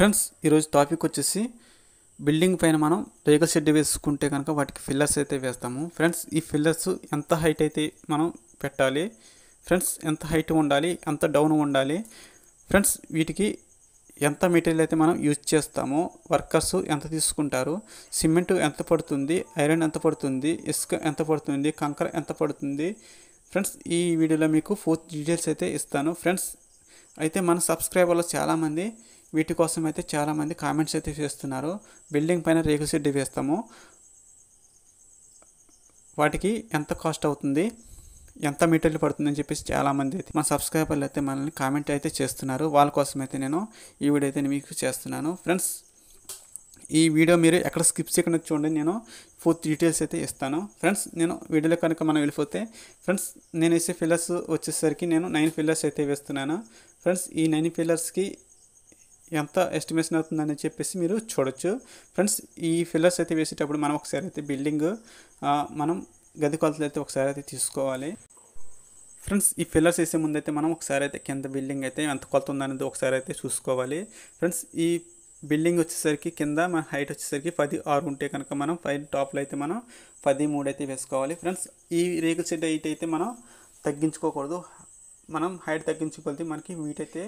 friends ఈరోజు topic వచ్చేసి building పైన మనం రేగల్ షెడ్ వేసుకుంటే కనుక వాటికి ఫిల్లర్స్ అయితే వేస్తాము ఫ్రెండ్స్ ఈ ఫిల్లర్స్ ఎంత హైట్ అయితే మనం పెట్టాలి ఫ్రెండ్స్ ఎంత హైట్ ఉండాలి ఎంత డౌన్ ఉండాలి ఫ్రెండ్స్ వీటికి ఎంత మెటీరియల్ అయితే మనం యూజ్ చేస్తామో వర్కర్స్ ఎంత తీసుకుంటారు సిమెంట్ ఎంత పడుతుంది ఐరన్ ఎంత పడుతుంది ఇసుక ఎంత పడుతుంది కంకర ఎంత పడుతుంది ఫ్రెండ్స్ ఈ వీడియోలో మీకు ఫోర్త్ డీటెయిల్స్ అయితే ఇస్తాను ఫ్రెండ్స్ అయితే మన సబ్స్క్రైబర్లో చాలామంది వీటి కోసం అయితే చాలామంది కామెంట్స్ అయితే చేస్తున్నారు బిల్డింగ్ పైన రేకుల షెడ్ వేస్తాము వాటికి ఎంత కాస్ట్ అవుతుంది ఎంత మెటీరియల్ పడుతుందని చెప్పేసి చాలామంది అయితే మా సబ్స్క్రైబర్లు అయితే మనల్ని కామెంట్ అయితే చేస్తున్నారు వాళ్ళ కోసం అయితే నేను ఈ వీడియో అయితే మీకు చేస్తున్నాను ఫ్రెండ్స్ ఈ వీడియో మీరు ఎక్కడ స్కిప్ చేయకుండా చూడండి నేను పూర్తి డీటెయిల్స్ అయితే ఇస్తాను ఫ్రెండ్స్ నేను వీడియోలో కనుక మనం వెళ్ళిపోతే ఫ్రెండ్స్ నేను వేసే ఫిల్లర్స్ వచ్చేసరికి నేను నైన్ ఫిల్లర్స్ అయితే వేస్తున్నాను ఫ్రెండ్స్ ఈ నైన్ ఫిల్లర్స్కి ఎంత ఎస్టిమేషన్ అవుతుందని చెప్పేసి మీరు చూడొచ్చు ఫ్రెండ్స్ ఈ ఫిల్లర్స్ అయితే వేసేటప్పుడు మనం ఒకసారి అయితే బిల్డింగ్ మనం గది కొలతలు అయితే ఒకసారి అయితే తీసుకోవాలి ఫ్రెండ్స్ ఈ ఫిల్లర్స్ వేసే ముందు అయితే మనం ఒకసారి అయితే కింద బిల్డింగ్ అయితే ఎంత కొలత ఉందనేది ఒకసారి అయితే చూసుకోవాలి ఫ్రెండ్స్ ఈ బిల్డింగ్ వచ్చేసరికి కింద మన హైట్ వచ్చేసరికి పది ఆరు ఉంటే కనుక మనం పై టాప్లో అయితే మనం పది మూడు అయితే వేసుకోవాలి ఫ్రెండ్స్ ఈ రేకుల షెడ్ హైట్ అయితే మనం తగ్గించుకోకూడదు మనం హైట్ తగ్గించుకోవాలి మనకి వీట్ అయితే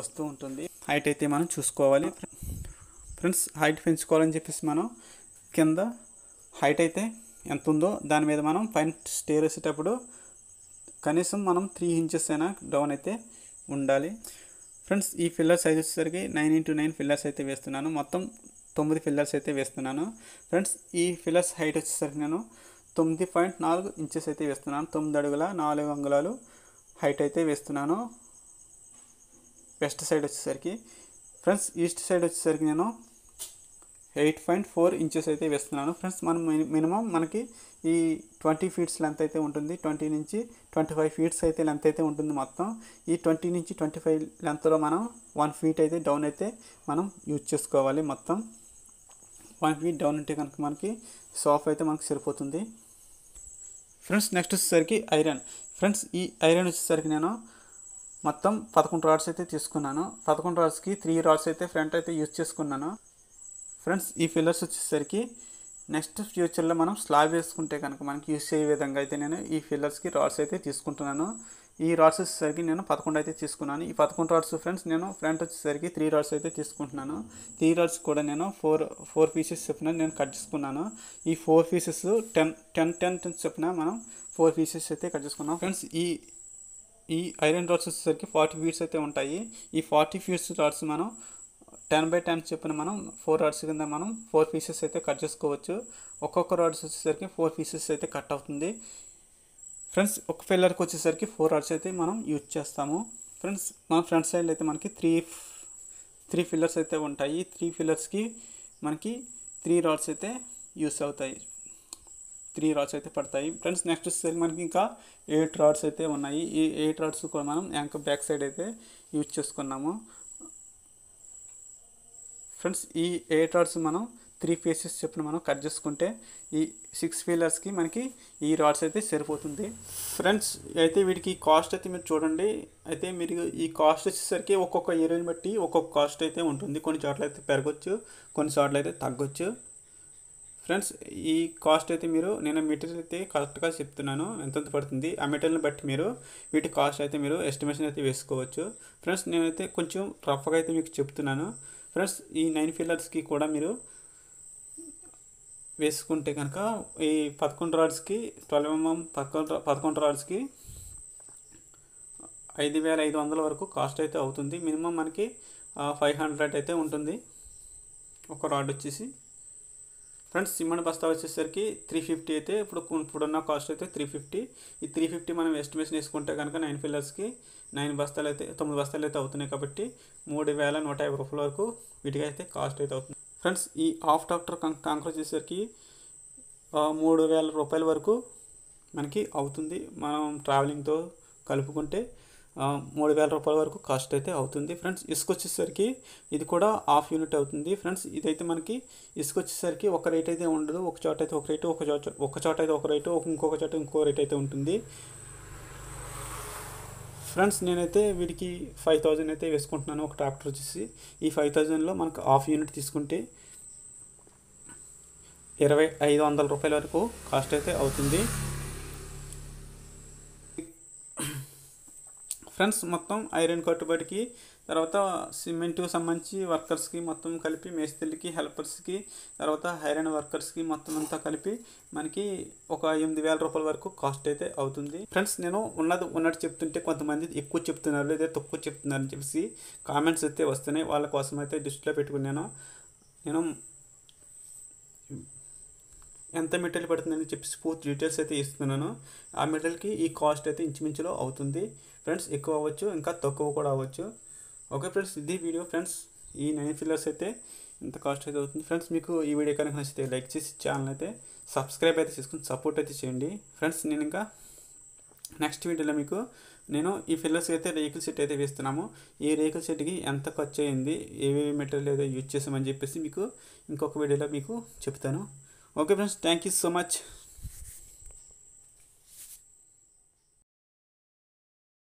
వస్తూ ఉంటుంది హైట్ అయితే మనం చూసుకోవాలి ఫ్రెండ్స్ హైట్ పెంచుకోవాలని చెప్పేసి మనం కింద హైట్ అయితే ఎంత ఉందో దాని మీద మనం పైన స్టేర్ వేసేటప్పుడు కనీసం మనం త్రీ ఇంచెస్ అయినా డౌన్ అయితే ఉండాలి ఫ్రెండ్స్ ఈ ఫిల్లర్స్ అయితే వచ్చేసరికి నైన్ ఇంటూ నైన్ ఫిల్లర్స్ అయితే వేస్తున్నాను మొత్తం తొమ్మిది ఫిల్లర్స్ అయితే వేస్తున్నాను ఫ్రెండ్స్ ఈ ఫిల్లర్స్ హైట్ వచ్చేసరికి నేను తొమ్మిది పాయింట్ నాలుగు ఇంచెస్ అయితే వేస్తున్నాను తొమ్మిది అడుగుల నాలుగు అంగుళాలు హైట్ అయితే వేస్తున్నాను వెస్ట్ సైడ్ వచ్చేసరికి ఫ్రెండ్స్ ఈస్ట్ సైడ్ వచ్చేసరికి నేను ఎయిట్ పాయింట్ ఫోర్ ఇంచెస్ అయితే వేస్తున్నాను ఫ్రెండ్స్ మనం మినిమం మనకి ఈ ట్వంటీ ఫీట్స్ లెంత్ అయితే ఉంటుంది ట్వంటీ నుంచి ట్వంటీ ఫైవ్ ఫీట్స్ అయితే లెంత్ అయితే ఉంటుంది మొత్తం ఈ ట్వంటీ నుంచి ట్వంటీ ఫైవ్ లెంత్లో మనం వన్ ఫీట్ అయితే డౌన్ అయితే మనం యూజ్ చేసుకోవాలి మొత్తం వన్ ఫీట్ డౌన్ ఉంటే కనుక మనకి సాఫ్ అయితే మనకు సరిపోతుంది ఫ్రెండ్స్ నెక్స్ట్ వచ్చేసరికి ఐరన్ ఫ్రెండ్స్ ఈ ఐరన్ వచ్చేసరికి నేను మొత్తం పదకొండు రాడ్స్ అయితే తీసుకున్నాను పదకొండు రాడ్స్కి త్రీ రాడ్స్ అయితే ఫ్రంట్ అయితే యూజ్ చేసుకున్నాను ఫ్రెండ్స్ ఈ ఫిల్లర్స్ వచ్చేసరికి నెక్స్ట్ ఫ్యూచర్లో మనం స్లాబ్ వేసుకుంటే కనుక మనకి యూజ్ చేయ విధంగా అయితే నేను ఈ ఫిల్లర్స్కి రాడ్స్ అయితే తీసుకుంటున్నాను ఈ రాడ్స్ వచ్చేసరికి నేను పదకొండు అయితే తీసుకున్నాను ఈ పదకొండు రాడ్స్ ఫ్రెండ్స్ నేను ఫ్రంట్ వచ్చేసరికి త్రీ రాడ్స్ అయితే తీసుకుంటున్నాను త్రీ రాడ్స్ కూడా నేను ఫోర్ ఫోర్ పీసెస్ చెప్పిన నేను కట్ చేసుకున్నాను ఈ four pieces ten ten ten చెప్పిన మనం ఫోర్ పీసెస్ అయితే కట్ చేసుకున్నాం ఫ్రెండ్స్ ఈ ఈ ఐరన్ రాడ్స్ వచ్చేసరికి ఫార్టీ ఫీట్స్ అయితే ఉంటాయి ఈ ఫార్టీ ఫీట్స్ రాడ్స్ మనం టెన్ బై టెన్ చెప్పిన మనం ఫోర్ రాడ్స్ కింద మనం ఫోర్ పీసెస్ అయితే కట్ చేసుకోవచ్చు ఒక్కొక్క రాడ్స్ వచ్చేసరికి ఫోర్ పీసెస్ అయితే కట్ అవుతుంది ఫ్రెండ్స్ ఒక పిల్లర్కి వచ్చేసరికి ఫోర్ రాడ్స్ అయితే మనం యూజ్ చేస్తాము ఫ్రెండ్స్ మన ఫ్రంట్ సైడ్ అయితే మనకి త్రీ త్రీ ఫిల్లర్స్ అయితే ఉంటాయి త్రీ ఫిల్లర్స్కి మనకి త్రీ రాడ్స్ అయితే యూస్ అవుతాయి త్రీ రాడ్స్ అయితే పడతాయి ఫ్రెండ్స్ నెక్స్ట్ వచ్చేసరికి మనకి ఇంకా ఎయిట్ రాడ్స్ అయితే ఉన్నాయి ఈ ఎయిట్ రాడ్స్ కూడా మనం యాంక బ్యాక్ సైడ్ అయితే యూజ్ చేసుకున్నాము ఫ్రెండ్స్ ఈ ఎయిట్ రాడ్స్ మనం త్రీ ఫేసెస్ చెప్పిన మనం కట్ చేసుకుంటే ఈ సిక్స్ ఫీలర్స్కి మనకి ఈ రాడ్స్ అయితే సరిపోతుంది ఫ్రెండ్స్ అయితే వీటికి కాస్ట్ అయితే మీరు చూడండి అయితే మీరు ఈ కాస్ట్ వచ్చేసరికి ఒక్కొక్క ఏరియాని బట్టి ఒక్కొక్క కాస్ట్ అయితే ఉంటుంది కొన్ని చోట్ల అయితే పెరగచ్చు కొన్ని చోట్ల అయితే తగ్గొచ్చు ఫ్రెండ్స్ ఈ కాస్ట్ అయితే మీరు నేను మెటీరియల్ అయితే కరెక్ట్గా చెప్తున్నాను ఎంత పడుతుంది ఆ మెటీరియల్ని బట్టి మీరు వీటి కాస్ట్ అయితే మీరు ఎస్టిమేషన్ అయితే వేసుకోవచ్చు ఫ్రెండ్స్ నేనైతే కొంచెం రఫ్గా అయితే మీకు చెప్తున్నాను ఫ్రెండ్స్ ఈ నైన్ ఫిల్లర్స్కి కూడా మీరు వేసుకుంటే కనుక ఈ పదకొండు రాడ్స్కి ట్వెల్వ్ ఎంఎం పదకొండు పదకొండు రాడ్స్కి ఐదు వేల ఐదు వందల వరకు కాస్ట్ అయితే అవుతుంది మినిమం మనకి ఫైవ్ హండ్రెడ్ అయితే ఉంటుంది ఒక రాడ్ వచ్చేసి ఫ్రెండ్స్ సిమెంట్ బస్తా వచ్చేసరికి త్రీ ఫిఫ్టీ అయితే ఇప్పుడు ఇప్పుడున్న కాస్ట్ అయితే త్రీ ఫిఫ్టీ ఈ త్రీ ఫిఫ్టీ మనం ఎస్టిమేషన్ వేసుకుంటే కనుక నైన్ ఫిల్లర్స్కి నైన్ బస్తాలు అయితే తొమ్మిది బస్తాలు అయితే అవుతున్నాయి కాబట్టి మూడు వేల నూట యాభై రూపాయల వరకు వీటికి అయితే కాస్ట్ అయితే అవుతుంది ఫ్రెండ్స్ ఈ హాఫ్ డాక్టర్ కాంక్రీట్ చేసేసరికి మూడు వేల రూపాయల వరకు మనకి అవుతుంది మనం ట్రావెలింగ్తో కలుపుకుంటే మూడు వేల రూపాయల వరకు కాస్ట్ అయితే అవుతుంది ఫ్రెండ్స్ ఇసుక వచ్చేసరికి ఇది కూడా హాఫ్ యూనిట్ అవుతుంది ఫ్రెండ్స్ ఇదైతే మనకి ఇసుక వచ్చేసరికి ఒక రేట్ అయితే ఉండదు ఒక చోట అయితే ఒక రేటు ఒక చోట ఒక చోట అయితే ఒక రేటు ఇంకొక చోట ఇంకో రేట్ అయితే ఉంటుంది ఫ్రెండ్స్ నేనైతే వీడికి ఫైవ్ థౌజండ్ అయితే వేసుకుంటున్నాను ఒక ట్రాక్టర్ వచ్చేసి ఈ ఫైవ్ థౌజండ్లో మనకు హాఫ్ యూనిట్ తీసుకుంటే ఇరవై ఐదు వందల రూపాయల వరకు కాస్ట్ అయితే అవుతుంది ఫ్రెండ్స్ మొత్తం ఐరన్ కట్టుబడికి తర్వాత సిమెంట్కి సంబంధించి వర్కర్స్కి మొత్తం కలిపి మేస్త్రికి హెల్పర్స్కి తర్వాత ఐరన్ వర్కర్స్కి మొత్తం అంతా కలిపి మనకి ఒక ఎనిమిది వేల రూపాయల వరకు కాస్ట్ అయితే అవుతుంది ఫ్రెండ్స్ నేను ఉన్నది ఉన్నట్టు చెప్తుంటే కొంతమంది ఎక్కువ చెప్తున్నారు లేదా తక్కువ చెప్తున్నారు అని చెప్పేసి కామెంట్స్ అయితే వస్తున్నాయి వాళ్ళ కోసం అయితే దృష్టిలో పెట్టుకున్నాను నేను ఎంత మెటీరియల్ పడుతుందని చెప్పేసి పూర్తి డీటెయిల్స్ అయితే ఇస్తున్నాను ఆ మెటీరియల్కి ఈ కాస్ట్ అయితే ఇంచుమించులో అవుతుంది ఫ్రెండ్స్ ఎక్కువ అవ్వచ్చు ఇంకా తక్కువ కూడా అవ్వచ్చు ఓకే ఫ్రెండ్స్ ఇది వీడియో ఫ్రెండ్స్ ఈ నైన్ ఫిల్లర్స్ అయితే ఇంత కాస్ట్ అయితే అవుతుంది ఫ్రెండ్స్ మీకు ఈ వీడియో కనుక నచ్చితే లైక్ చేసి ఛానల్ అయితే సబ్స్క్రైబ్ అయితే చేసుకుని సపోర్ట్ అయితే చేయండి ఫ్రెండ్స్ నేను ఇంకా నెక్స్ట్ వీడియోలో మీకు నేను ఈ ఫిల్లర్స్ అయితే రేకుల సెట్ అయితే వేస్తున్నాము ఈ రేకుల సెట్కి ఎంత ఖర్చు అయింది ఏవేవి మెటీరియల్ అయితే యూజ్ చేసామని చెప్పేసి మీకు ఇంకొక వీడియోలో మీకు చెప్తాను okay friends thank you so much